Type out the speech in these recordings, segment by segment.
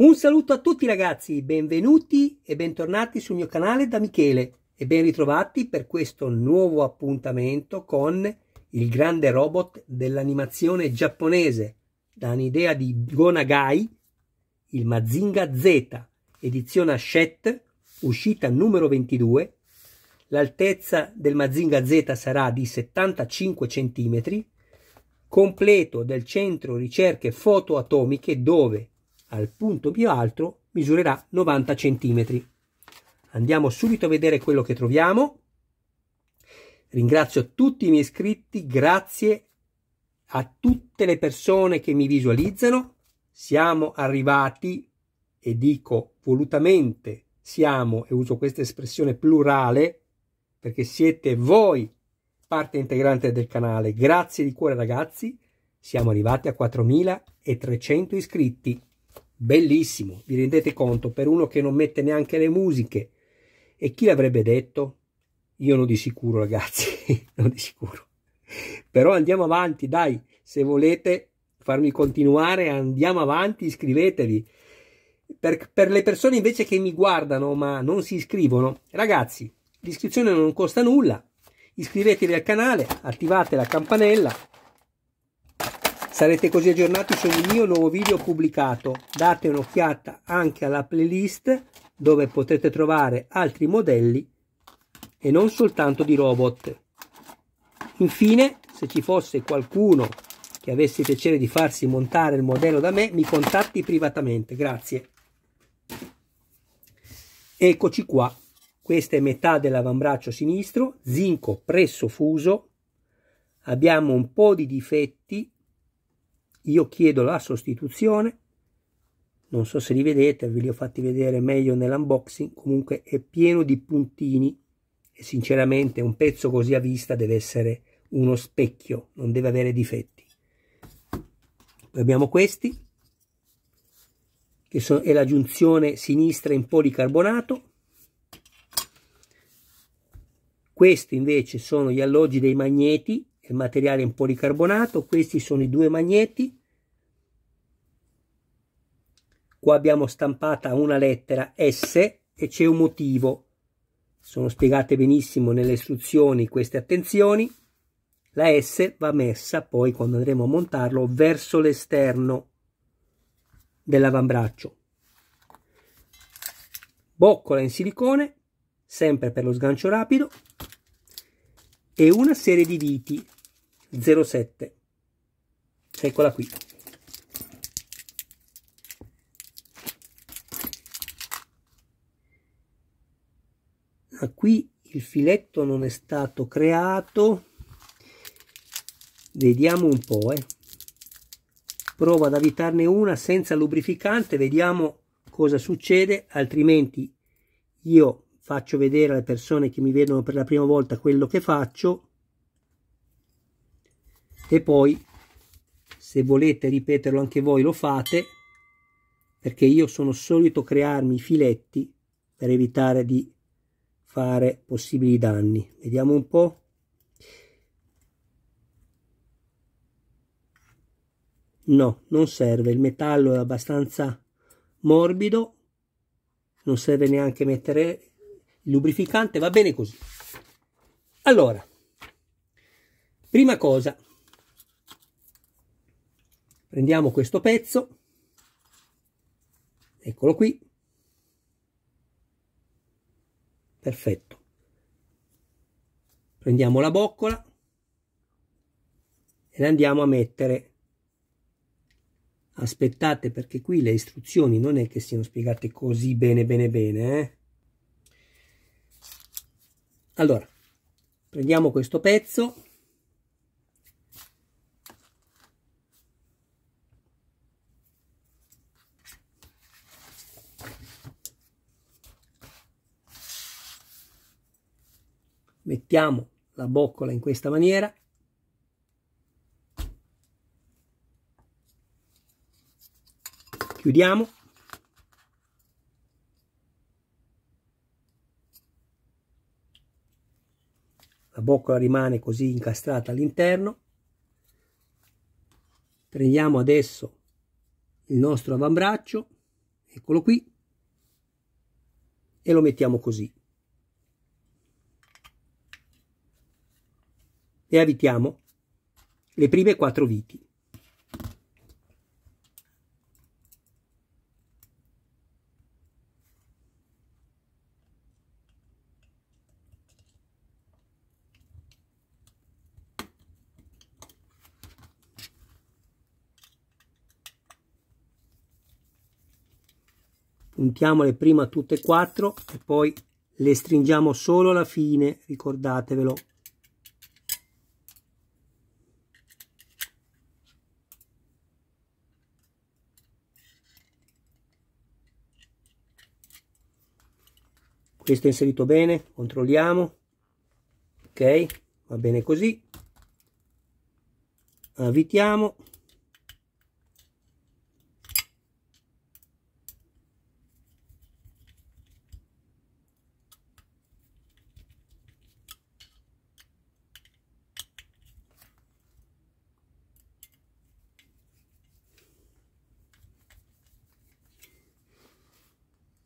Un saluto a tutti ragazzi, benvenuti e bentornati sul mio canale da Michele e ben ritrovati per questo nuovo appuntamento con il grande robot dell'animazione giapponese da un'idea di Gonagai, il Mazinga Z, edizione Hachette, uscita numero 22. L'altezza del Mazinga Z sarà di 75 cm, completo del centro ricerche fotoatomiche dove al punto più alto misurerà 90 cm. Andiamo subito a vedere quello che troviamo. Ringrazio tutti i miei iscritti, grazie a tutte le persone che mi visualizzano. Siamo arrivati, e dico volutamente siamo, e uso questa espressione plurale, perché siete voi parte integrante del canale. Grazie di cuore ragazzi, siamo arrivati a 4.300 iscritti. Bellissimo, vi rendete conto, per uno che non mette neanche le musiche. E chi l'avrebbe detto? Io non di sicuro, ragazzi, non di sicuro. Però andiamo avanti, dai, se volete farmi continuare, andiamo avanti, iscrivetevi. Per, per, le persone invece che mi guardano ma non si iscrivono, ragazzi, l'iscrizione non costa nulla. Iscrivetevi al canale, attivate la campanella Sarete così aggiornati su ogni mio nuovo video pubblicato. Date un'occhiata anche alla playlist dove potete trovare altri modelli e non soltanto di robot. Infine, se ci fosse qualcuno che avesse piacere di farsi montare il modello da me, mi contatti privatamente. Grazie. Eccoci qua. Questa è metà dell'avambraccio sinistro, zinco presso fuso. Abbiamo un po' di difetti io chiedo la sostituzione non so se li vedete ve li ho fatti vedere meglio nell'unboxing comunque è pieno di puntini e sinceramente un pezzo così a vista deve essere uno specchio non deve avere difetti poi abbiamo questi che so, è la giunzione sinistra in policarbonato questi invece sono gli alloggi dei magneti il materiale in policarbonato questi sono i due magneti Qua abbiamo stampata una lettera S e c'è un motivo. Sono spiegate benissimo nelle istruzioni queste attenzioni. La S va messa poi, quando andremo a montarlo, verso l'esterno dell'avambraccio. Boccola in silicone, sempre per lo sgancio rapido, e una serie di viti 0,7. Eccola qui. qui il filetto non è stato creato vediamo un po' eh. provo ad avvitarne una senza lubrificante vediamo cosa succede altrimenti io faccio vedere alle persone che mi vedono per la prima volta quello che faccio e poi se volete ripeterlo anche voi lo fate perché io sono solito crearmi i filetti per evitare di fare possibili danni. Vediamo un po'. No, non serve, il metallo è abbastanza morbido, non serve neanche mettere il lubrificante, va bene così. Allora, prima cosa, prendiamo questo pezzo, eccolo qui, perfetto prendiamo la boccola e la andiamo a mettere aspettate perché qui le istruzioni non è che siano spiegate così bene bene bene eh? allora prendiamo questo pezzo mettiamo la boccola in questa maniera chiudiamo la boccola rimane così incastrata all'interno prendiamo adesso il nostro avambraccio eccolo qui e lo mettiamo così e avvitiamo le prime quattro viti. puntiamole prima tutte e quattro e poi le stringiamo solo alla fine, ricordatevelo. questo è inserito bene controlliamo ok va bene così avvitiamo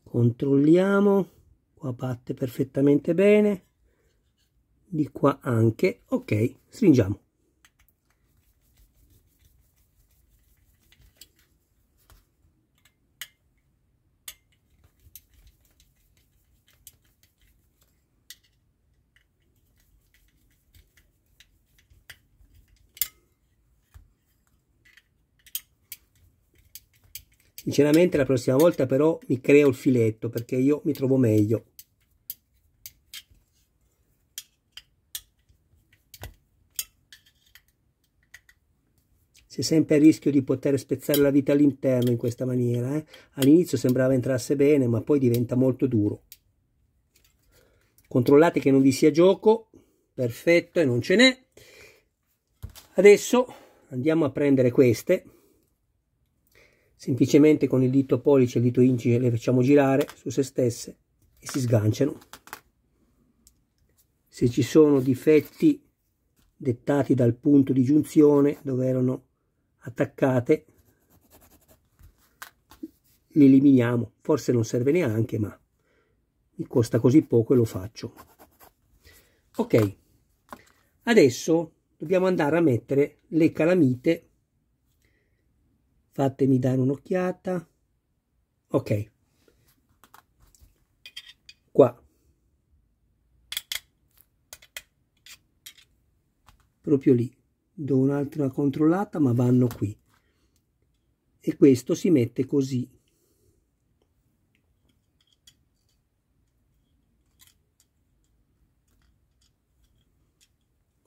controlliamo qua batte perfettamente bene di qua anche ok stringiamo Sinceramente la prossima volta però mi creo il filetto perché io mi trovo meglio. C'è sempre a rischio di poter spezzare la vita all'interno in questa maniera. Eh? All'inizio sembrava entrasse bene, ma poi diventa molto duro. Controllate che non vi sia gioco. Perfetto, e non ce n'è. Adesso andiamo a prendere queste. Semplicemente con il dito pollice e il dito indice le facciamo girare su se stesse e si sganciano. Se ci sono difetti dettati dal punto di giunzione dove erano attaccate li eliminiamo forse non serve neanche ma mi costa così poco e lo faccio ok adesso dobbiamo andare a mettere le calamite fatemi dare un'occhiata ok qua proprio lì do un'altra controllata ma vanno qui e questo si mette così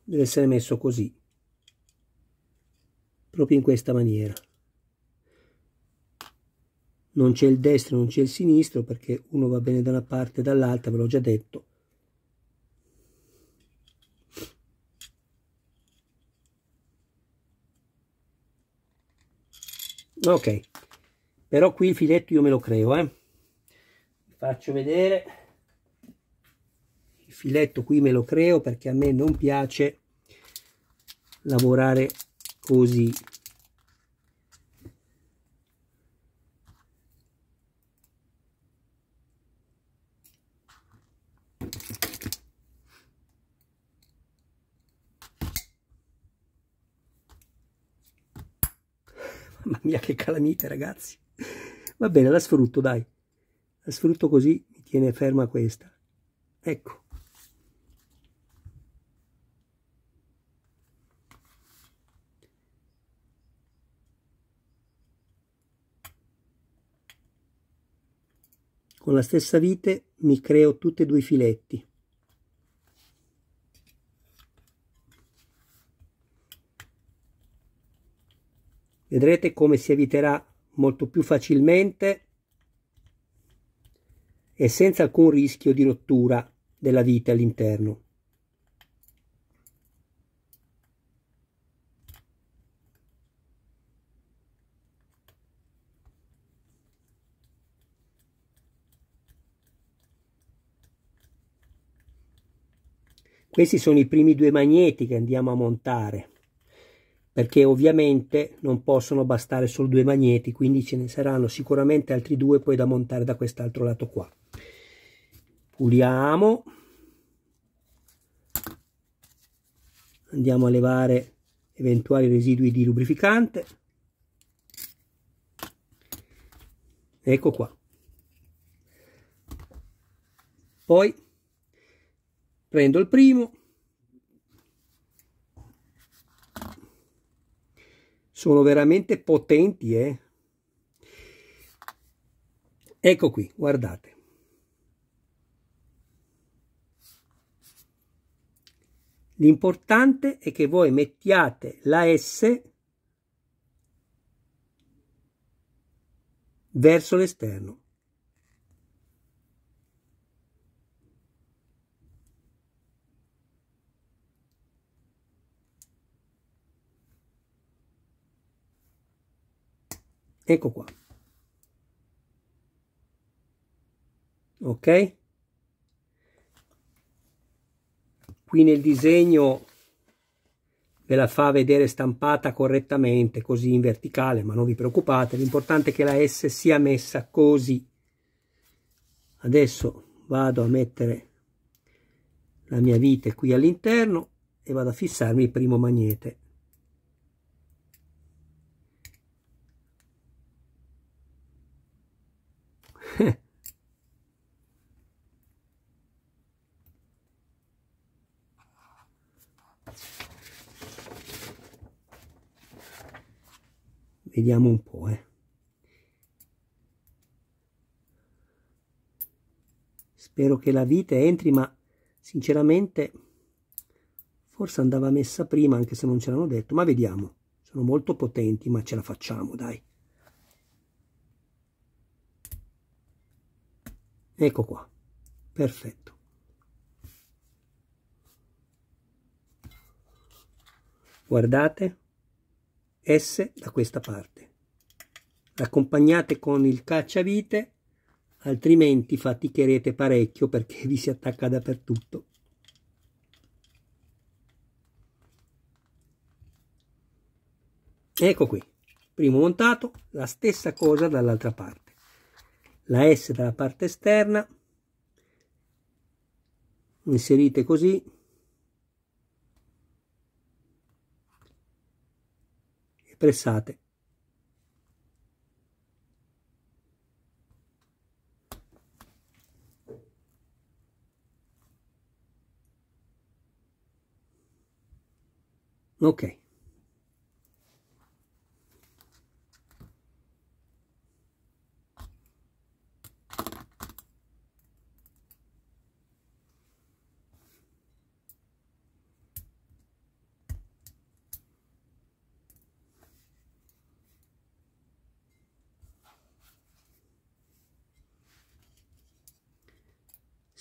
deve essere messo così proprio in questa maniera non c'è il destro non c'è il sinistro perché uno va bene da una parte e dall'altra ve l'ho già detto ok però qui il filetto io me lo creo eh. faccio vedere il filetto qui me lo creo perché a me non piace lavorare così calamite ragazzi va bene la sfrutto dai la sfrutto così mi tiene ferma questa ecco con la stessa vite mi creo tutti e due i filetti vedrete come si eviterà molto più facilmente e senza alcun rischio di rottura della vite all'interno. Questi sono i primi due magneti che andiamo a montare perché ovviamente non possono bastare solo due magneti, quindi ce ne saranno sicuramente altri due poi da montare da quest'altro lato qua. Puliamo. Andiamo a levare eventuali residui di lubrificante. Ecco qua. Poi prendo il primo, sono veramente potenti eh? ecco qui guardate l'importante è che voi mettiate la S verso l'esterno ecco qua ok qui nel disegno ve la fa vedere stampata correttamente così in verticale ma non vi preoccupate l'importante è che la S sia messa così adesso vado a mettere la mia vite qui all'interno e vado a fissarmi il primo magnete Vediamo un po', eh. Spero che la vite entri, ma sinceramente forse andava messa prima, anche se non ce l'hanno detto, ma vediamo. Sono molto potenti, ma ce la facciamo, dai. Ecco qua, perfetto. Guardate, S da questa parte. L'accompagnate con il cacciavite, altrimenti faticherete parecchio perché vi si attacca dappertutto. Ecco qui, primo montato, la stessa cosa dall'altra parte la S dalla parte esterna, inserite così, e pressate. Ok.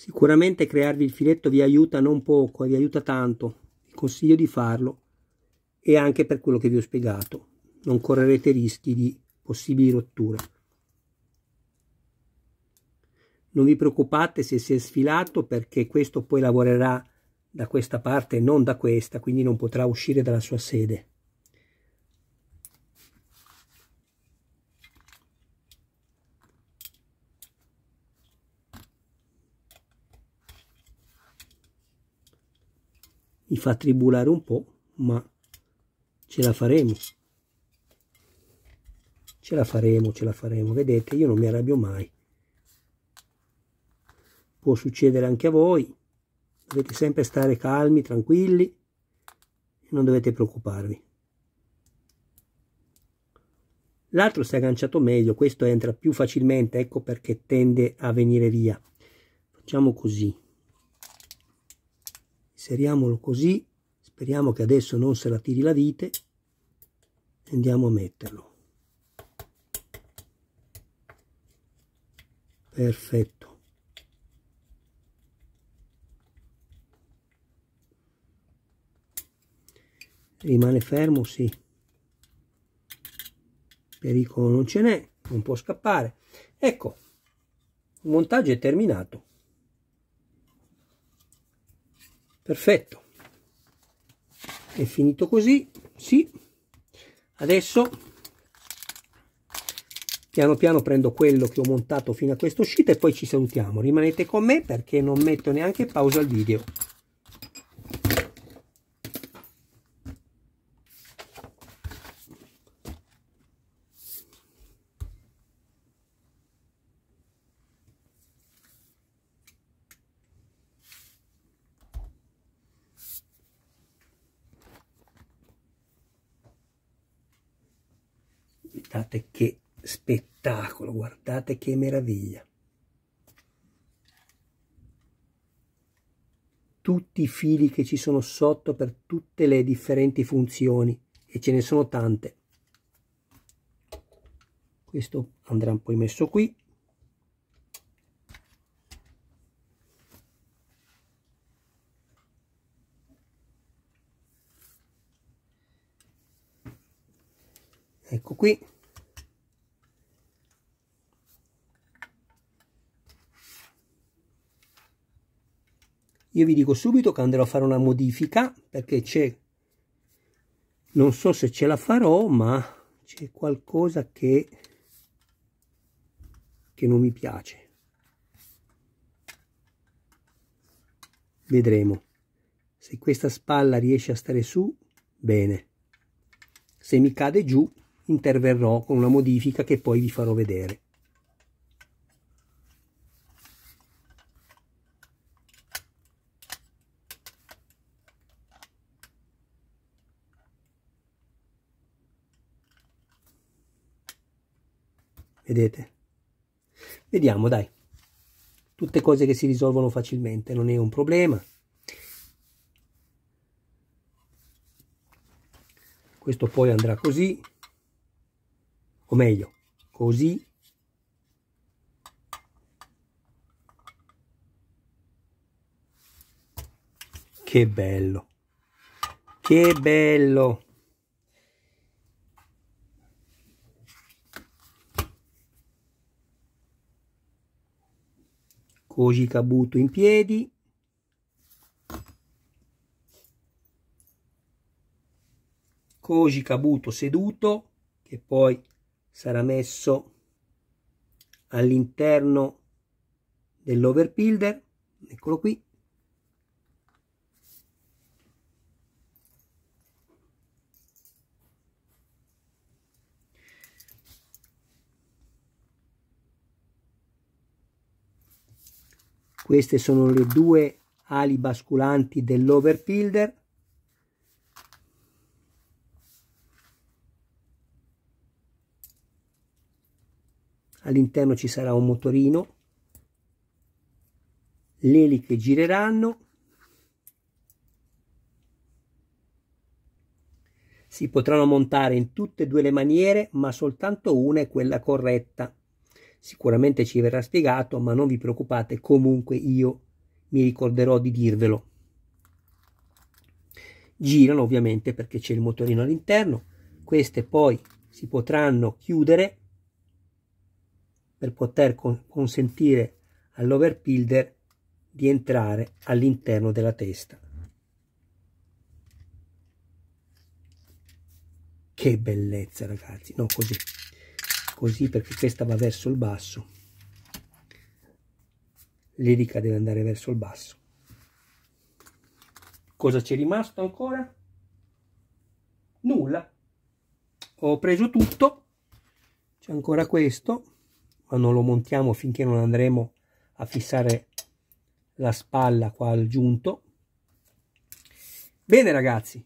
Sicuramente crearvi il filetto vi aiuta non poco, vi aiuta tanto. Vi consiglio di farlo e anche per quello che vi ho spiegato. Non correrete rischi di possibili rotture. Non vi preoccupate se si è sfilato perché questo poi lavorerà da questa parte e non da questa, quindi non potrà uscire dalla sua sede. mi fa tribulare un po', ma ce la faremo. Ce la faremo, ce la faremo. Vedete, io non mi arrabbio mai. Può succedere anche a voi. Dovete sempre stare calmi, tranquilli non dovete preoccuparvi. L'altro si è agganciato meglio, questo entra più facilmente, ecco perché tende a venire via. Facciamo così, inseriamolo così speriamo che adesso non se la tiri la vite andiamo a metterlo perfetto rimane fermo sì pericolo non ce n'è non può scappare ecco il montaggio è terminato perfetto è finito così sì adesso piano piano prendo quello che ho montato fino a questa uscita e poi ci salutiamo rimanete con me perché non metto neanche pausa al video che spettacolo, guardate che meraviglia. Tutti i fili che ci sono sotto per tutte le differenti funzioni e ce ne sono tante. Questo andrà poi messo qui. Ecco qui. io vi dico subito che andrò a fare una modifica perché c'è non so se ce la farò ma c'è qualcosa che che non mi piace vedremo se questa spalla riesce a stare su bene se mi cade giù interverrò con una modifica che poi vi farò vedere vedete vediamo dai tutte cose che si risolvono facilmente non è un problema questo poi andrà così o meglio così che bello che bello Koji cabuto in piedi. Koji cabuto seduto, che poi sarà messo all'interno dell'overpilder, eccolo qui. queste sono le due ali basculanti dell'overpilder all'interno ci sarà un motorino le eliche gireranno si potranno montare in tutte e due le maniere ma soltanto una è quella corretta Sicuramente ci verrà spiegato, ma non vi preoccupate, comunque io mi ricorderò di dirvelo. Girano ovviamente perché c'è il motorino all'interno, queste poi si potranno chiudere per poter consentire all'overpilder di entrare all'interno della testa. Che bellezza ragazzi, no così così perché questa va verso il basso l'elica deve andare verso il basso cosa c'è rimasto ancora? nulla ho preso tutto c'è ancora questo ma non lo montiamo finché non andremo a fissare la spalla qua al giunto bene ragazzi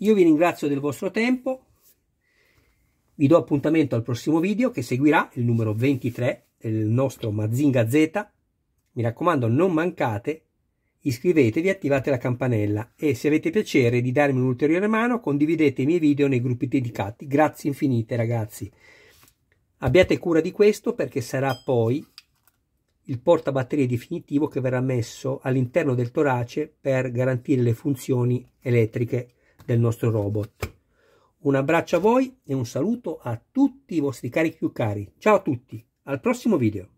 io vi ringrazio del vostro tempo vi do appuntamento al prossimo video che seguirà il numero 23 del nostro Mazinga Z. Mi raccomando, non mancate, iscrivetevi, attivate la campanella e se avete piacere di darmi un'ulteriore mano, condividete i miei video nei gruppi dedicati. Grazie infinite ragazzi. Abbiate cura di questo perché sarà poi il portabatterie definitivo che verrà messo all'interno del torace per garantire le funzioni elettriche del nostro robot. Un abbraccio a voi e un saluto a tutti i vostri cari più cari. Ciao a tutti, al prossimo video.